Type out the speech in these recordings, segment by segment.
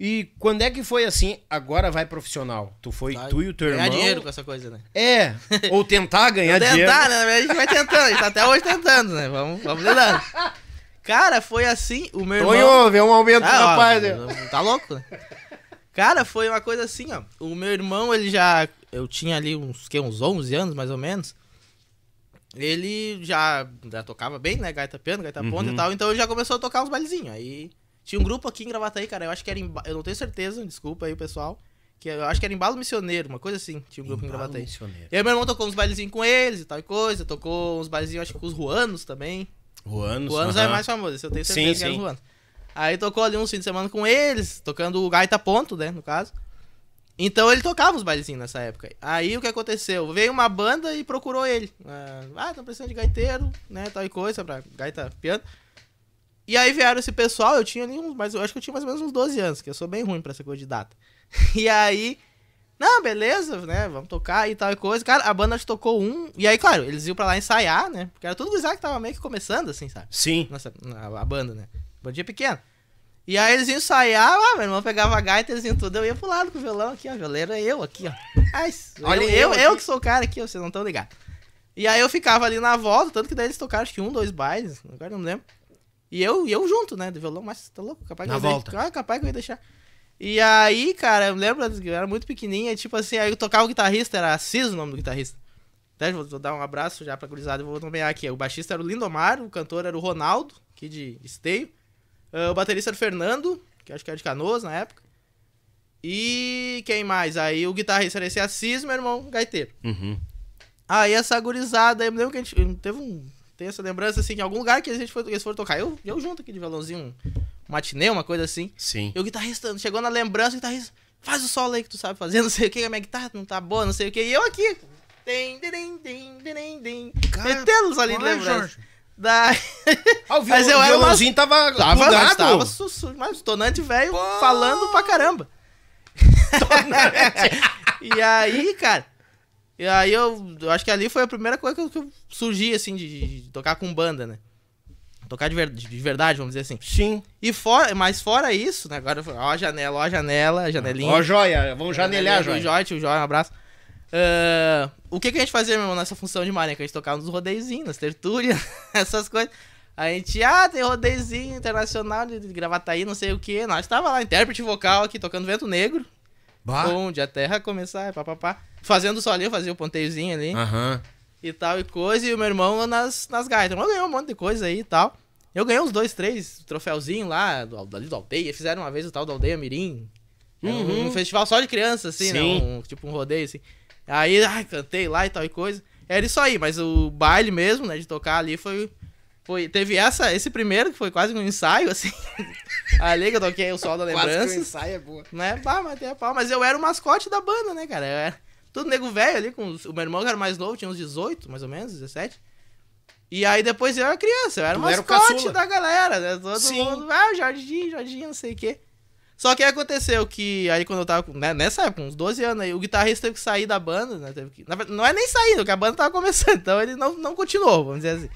E quando é que foi assim? Agora vai profissional. Tu foi vai tu e o teu irmão. Ganhar dinheiro com essa coisa, né? É. Ou tentar ganhar tentar, dinheiro. Tentar, né? A gente vai tentando. A gente tá até hoje tentando, né? Vamos, vamos tentando. Cara, foi assim. O meu Tonho, irmão. vê um aumento ah, rapaz. Né? Tá louco, né? Cara, foi uma coisa assim, ó. O meu irmão, ele já. Eu tinha ali uns, que, uns 11 anos, mais ou menos. Ele já, já tocava bem, né? Gaita piano, gaita uhum. ponta e uhum. tal. Então ele já começou a tocar uns bailezinhos. Aí tinha um grupo aqui em Gravataí, cara, eu acho que era em... Eu não tenho certeza, desculpa aí, pessoal. Que eu acho que era Embalo Missioneiro, uma coisa assim. Tinha um grupo Embalo em Gravataí. Missioneiro. E aí meu irmão tocou uns bailezinhos com eles e tal e coisa. Tocou uns bailezinhos, acho que com os ruanos também. Ruanos? Ruanos uh -huh. é mais famoso, eu tenho certeza sim, que era sim. ruanos. Aí tocou ali um fim de semana com eles, tocando o Gaita Ponto, né, no caso. Então ele tocava os bailezinhos nessa época. Aí o que aconteceu? Veio uma banda e procurou ele. Ah, tá precisando de gaiteiro, né, tal e coisa, pra gaita piano. E aí vieram esse pessoal, eu tinha ali uns, mas eu acho que eu tinha mais ou menos uns 12 anos, que eu sou bem ruim pra essa coisa de data. E aí, não, beleza, né? Vamos tocar e tal e coisa. Cara, a banda tocou um, e aí, claro, eles iam pra lá ensaiar, né? Porque era tudo o que tava meio que começando, assim, sabe? Sim. Nossa, a, a banda, né? bandinha pequena. E aí eles iam ensaiar, ah, meu irmão pegava a gaita, eles iam tudo, eu ia pro lado com o violão aqui, ó, violeiro é eu aqui, ó. Ai, Olha eu, eu, eu, que sou o cara aqui, vocês não estão ligados. E aí eu ficava ali na volta, tanto que daí eles tocaram acho que um, dois bailes, agora não lembro. E eu, eu junto, né? Do violão, mas tá louco? Capaz que eu volta. Ia, ah, capaz que eu ia deixar. E aí, cara, eu lembro que eu era muito pequenininha, tipo assim, aí eu tocava o guitarrista, era Assis o nome do guitarrista. Até né, vou, vou dar um abraço já pra gurizada, vou nomear aqui. O baixista era o Lindomar, o cantor era o Ronaldo, aqui de Esteio. Uh, o baterista era o Fernando, que acho que era é de Canoas na época. E quem mais? Aí o guitarrista era esse Assis, meu irmão, gaiteiro. Uhum. Aí essa gurizada, eu me lembro que a gente teve um tem essa lembrança, assim, que em algum lugar que a gente foi, eles foram tocar. Eu, eu junto aqui de violãozinho, um matinê, uma coisa assim. Sim. E o guitarrista chegou na lembrança, o guitarrista, faz o solo aí que tu sabe fazer, não sei o que, a minha guitarra não tá boa, não sei o que. E eu aqui. Tem, tem, tem, tem, tem. Metendo ali de lembrança. Jorge. Da... Ah, o viol... mas eu era uma... tava tava, mudado. Tava sussurro, mas tonante velho falando pra caramba. Tonante. e aí, cara, e aí eu, eu acho que ali foi a primeira coisa que eu, que eu surgi, assim, de, de, tocar com banda, né? Tocar de, ver, de, verdade, vamos dizer assim. Sim. E fora, mas fora isso, né? Agora, ó a janela, ó a janela, janelinha. Ó joia, vamos janelhar joia. Joia, tio Joia, um abraço. Uh, o que, que a gente fazia, meu irmão, nessa função de marinha? Que a gente tocava nos rodeizinhos, nas tertúlias, essas coisas. A gente, ah, tem rodeizinho internacional de, de gravataí, não sei o que. Nós tava lá, intérprete vocal aqui, tocando Vento Negro. Bah. Onde a terra começar, papapá. É fazendo só ali, eu fazia o ponteiozinho ali. Aham. E tal e coisa. E o meu irmão lá nas, nas gaitas. Meu então, irmão ganhou um monte de coisa aí e tal. Eu ganhei uns dois, três troféuzinhos lá, do, ali do aldeia. Fizeram uma vez o tal da aldeia Mirim. uhum. Um festival só de crianças assim, né? Um, tipo um rodeio, assim. Aí, ai, cantei lá e tal e coisa. Era isso aí, mas o baile mesmo, né, de tocar ali foi. foi teve essa, esse primeiro, que foi quase um ensaio, assim. ali que eu toquei o sol da lembrança. Quase que o ensaio é boa. Né? Bah, matei a pau. Mas eu era o mascote da banda, né, cara? Eu era tudo nego velho ali, com os... o meu irmão era mais novo, tinha uns 18, mais ou menos, 17. E aí depois eu era criança, eu era o mascote da galera, né? Todo Sim. mundo, ah, Jardim, Jardim, não sei o quê. Só que aconteceu que aí quando eu tava, né, nessa época, uns 12 anos aí, o guitarrista teve que sair da banda, né? Teve que, não é nem sair, porque a banda tava começando, então ele não, não continuou, vamos dizer assim.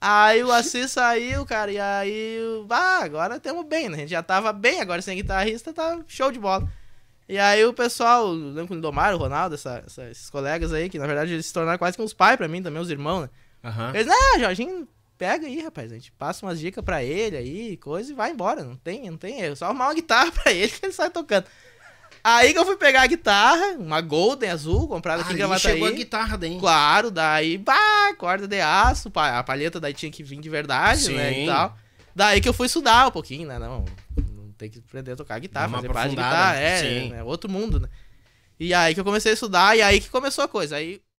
Aí o Assis saiu, cara, e aí, ah, agora temos bem, né? A gente já tava bem, agora sem guitarrista tá show de bola. E aí o pessoal, lembro o Domar, o Ronaldo, essa, essa, esses colegas aí, que na verdade eles se tornaram quase que uns pais pra mim também, os irmãos, né? Uhum. Eles, ah, Jorginho, pega aí, rapaz, a gente passa umas dicas pra ele aí, coisa, e vai embora, não tem, não tem erro, só arrumar uma guitarra pra ele que ele sai tocando. Aí que eu fui pegar a guitarra, uma Golden azul, comprada aqui em Gravataí. chegou a guitarra dentro. Claro, daí, bah, corda de aço, a palheta daí tinha que vir de verdade, Sim. né, e tal. Daí que eu fui estudar um pouquinho, né, não, tem que aprender a tocar guitarra, fazer parte de guitarra. É, é, outro mundo, né? E aí que eu comecei a estudar, e aí que começou a coisa. Aí